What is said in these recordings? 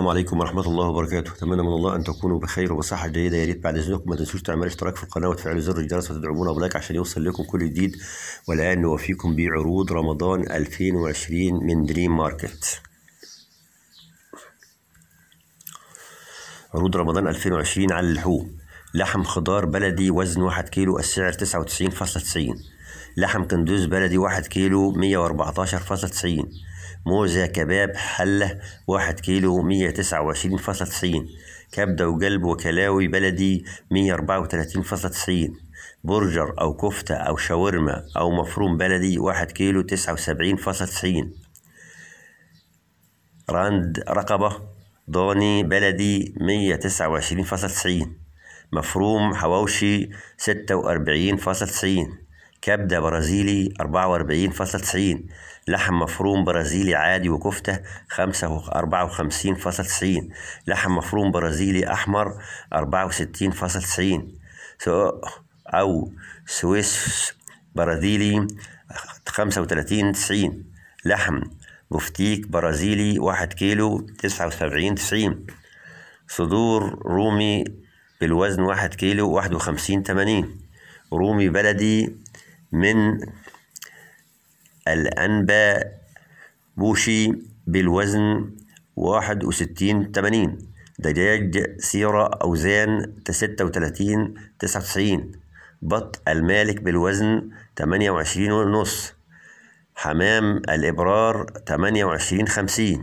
السلام عليكم ورحمة الله وبركاته، أتمنى من الله أن تكونوا بخير وبصحة جيدة، يا ريت بعد إذنكم ما تنسوش تعملوا اشتراك في القناة وتفعل زر الجرس وتدعمونا بلايك عشان يوصل لكم كل جديد، والآن نوفيكم بعروض رمضان 2020 من دريم ماركت. عروض رمضان 2020 على اللحوم، لحم خضار بلدي وزن 1 كيلو السعر 99.90 لحم كندوز بلدي واحد كيلو مية واربعتاشر فاصل تسعين موزة كباب حلة واحد كيلو مية تسعة وعشرين فاصل تسعين كبدة وقلب وكلاوي بلدي مية أربعة وتلاتين فاصل تسعين برجر أو كفتة أو شاورما أو مفروم بلدي واحد كيلو تسعة وسبعين فاصل تسعين راند رقبة ضاني بلدي مية تسعة وعشرين فاصل تسعين مفروم حواوشي ستة وأربعين فاصل تسعين كبدة برازيلي أربعة وأربعين تسعين لحم مفروم برازيلي عادي وكفتة خمسة وأربعة وخمسين تسعين لحم مفروم برازيلي أحمر أربعة وستين فاصلة تسعين أو سويس برازيلي خمسة وتلاتين تسعين لحم بفتيك برازيلي واحد كيلو تسعة وسبعين تسعين صدور رومي بالوزن واحد كيلو واحد وخمسين تمانين رومي بلدي من الأنبا بوشي بالوزن واحد وستين تمانين دجاج سيرة أوزان ستة وتلاتين تسعة وتسعين بط المالك بالوزن تمانية وعشرين ونص حمام الإبرار تمانية وعشرين خمسين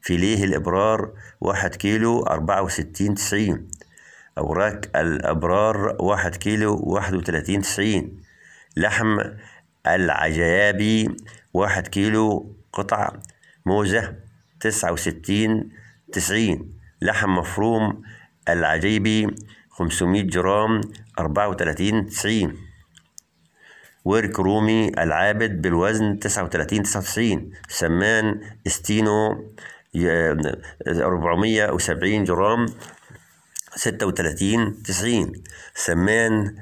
فيليه الإبرار واحد كيلو أربعة وستين تسعين أوراق الأبرار واحد كيلو واحد وتلاتين تسعين لحم العجيابي واحد كيلو قطع موزة تسعة وستين تسعين لحم مفروم العجيبي خمسمية جرام أربعة وتلاتين تسعين ورك رومي العابد بالوزن تسعة وتلاتين تسعة وتسعين سمان استينو أربعمية وسبعين جرام ستة وتلاتين تسعين سمان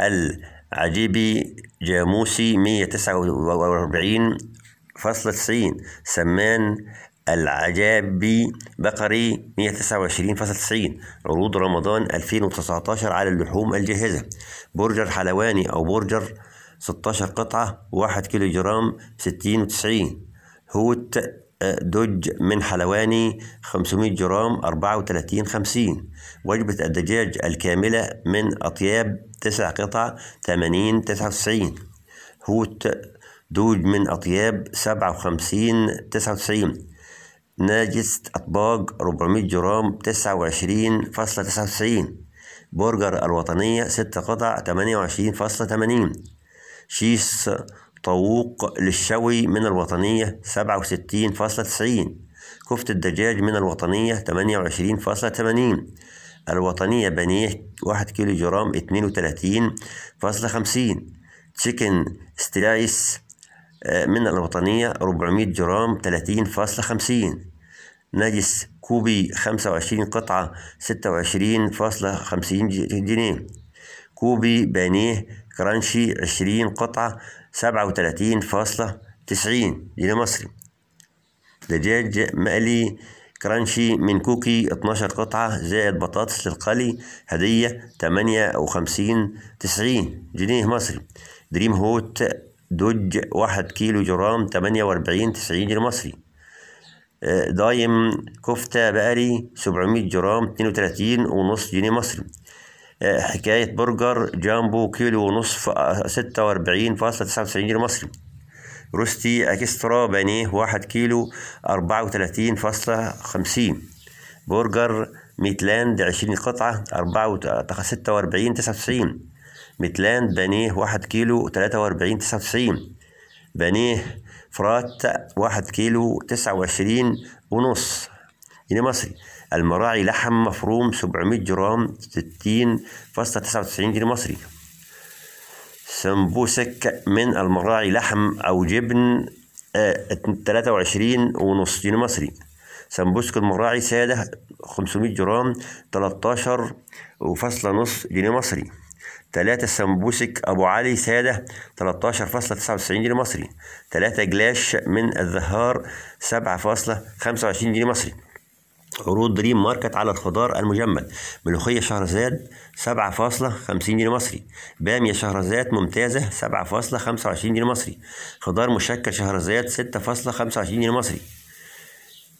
ال عجيبي جاموسي 149 فصل 90 سمان العجابي بقري 129 فصل 90 عروض رمضان 2019 على اللحوم الجاهزة برجر حلواني أو برجر 16 قطعة 1 كيلو جرام 60 و90 هوت دج من حلواني 500 جرام 34 50 وجبة الدجاج الكاملة من أطياب 9 قطع 80 99 هوت دوج من أطياب 57 99 ناجس أطباق 400 جرام 29 فاصلة 99 برجر الوطنية 6 قطع 28 فاصلة 80 شيس طاووق للشوي من الوطنية سبعة وستين فاصلة تسعين كفتة دجاج من الوطنية تمانية وعشرين فاصلة تمانين الوطنية بانيه واحد كيلو جرام اتنين وتلاتين فاصلة خمسين تشيكن ستلايس آه، من الوطنية ربعمية جرام تلاتين فاصلة خمسين نجس كوبي خمسة وعشرين قطعة ستة وعشرين فاصلة خمسين جنيه كوبي بانيه كرانشي عشرين قطعة سبعة وتلاتين فاصلة تسعين جنيه مصري دجاج مقلي كرانشي من كوكي 12 قطعة زائد بطاطس للقلي هدية وخمسين تسعين جنيه مصري دريم هوت دوج واحد كيلو جرام واربعين تسعين جنيه مصري آه، دايم كفتة بقري 700 جرام وتلاتين ونص جنيه مصري حكاية برجر جامبو كيلو ونصف آه، ستة وأربعين فاصلة تسعة وتسعين جنيه مصري روستي أكسترا بانيه واحد كيلو أربعة وتلاتين فاصلة خمسين برجر ميتلاند عشرين قطعة أربعة ستة وأربعين تسعة وتسعين ميتلاند بانيه واحد كيلو تلاتة وأربعين تسعة وتسعين بانيه فرات واحد كيلو تسعة وعشرين ونص هنا مصري المراعي لحم مفروم 700 جرام 60.99 جنيه مصري سمبوسك من المراعي لحم أو جبن آه، تلاتة وعشرين ونص جنيه مصري سمبوسك المراعي سادة 500 جرام 13 وفاصلة نص جنيه مصري تلاتة سمبوسك أبو علي سادة 13.99 جنيه مصري تلاتة جلاش من الزهار 7.25 جنيه مصري عروض دريم ماركت على الخضار المجمد ملوخية شهرزاد 7.50 جنيه مصري بامية شهرزاد ممتازة 7.25 جنيه مصري خضار مشكل شهرزاد 6.25 جنيه مصري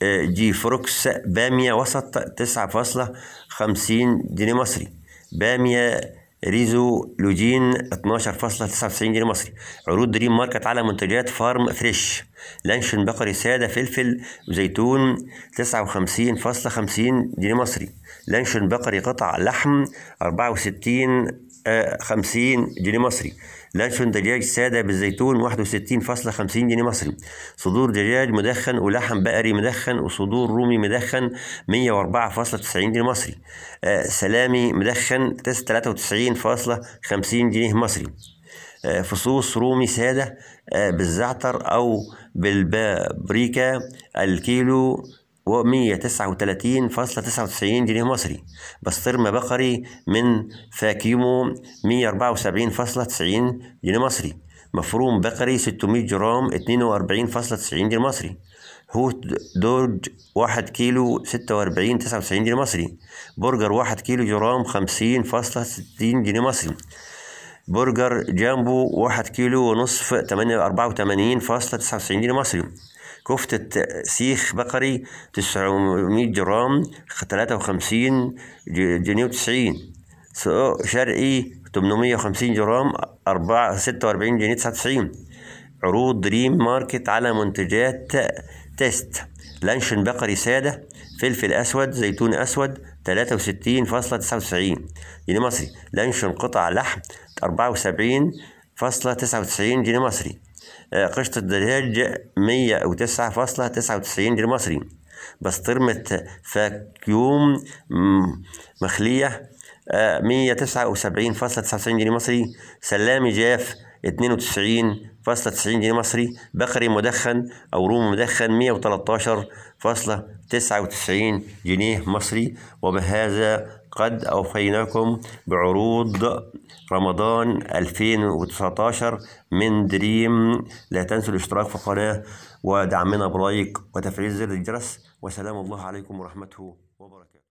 آه، جي فروكس بامية وسط 9.50 جنيه مصري بامية ريزو لوجين 12.99 جنيه مصري عروض دريم ماركت على منتجات فارم فريش لانشون بقري سادة فلفل وزيتون 59.50 جنيه مصري لانشون بقري قطع لحم 64 50 جنيه مصري لانشون دجاج سادة بالزيتون 61.50 جنيه مصري صدور دجاج مدخن ولحم بقري مدخن وصدور رومي مدخن 104.90 جنيه مصري آه، سلامي مدخن 93.50 جنيه مصري آه، فصوص رومي سادة آه، بالزعتر أو بالبابريكا الكيلو و139.99 جنيه مصري بسطرمة بقري من فاكيمو 174.90 جنيه مصري مفروم بقري 600 جرام 42.90 جنيه مصري هوت دوج واحد كيلو ستة وأربعين تسعة وتسعين جنيه مصري برجر واحد كيلو جرام خمسين فاصلة ستين جنيه مصري برجر جامبو واحد كيلو ونصف تمانية فاصلة تسعة وتسعين جنيه مصري كفتة سيخ بقري 900 جرام 53 جنيه وتسعين سجق شرقي 850 جرام 4 46 جنيه 99 عروض دريم ماركت على منتجات تيست لانشن بقري سادة فلفل أسود زيتون أسود 63.99 جنيه مصري لانشن قطع لحم 74.99 جنيه مصري آه، قشطة الدجاج مية أو تسعة فاصلة تسعة وتسعين جنيه مصري بسطرمة فاكيوم مخلية آه، مية تسعة وسبعين فاصلة تسعة وتسعين جنيه مصري سلامي جاف اتنين وتسعين فاصلة تسعين جنيه مصري بقري مدخن أو روم مدخن مية وتلاتاشر فاصلة تسعة وتسعين جنيه مصري وبهذا قد أوفيناكم بعروض رمضان 2019 من دريم لا تنسوا الاشتراك في القناة ودعمنا برايك وتفعيل زر الجرس وسلام الله عليكم ورحمته وبركاته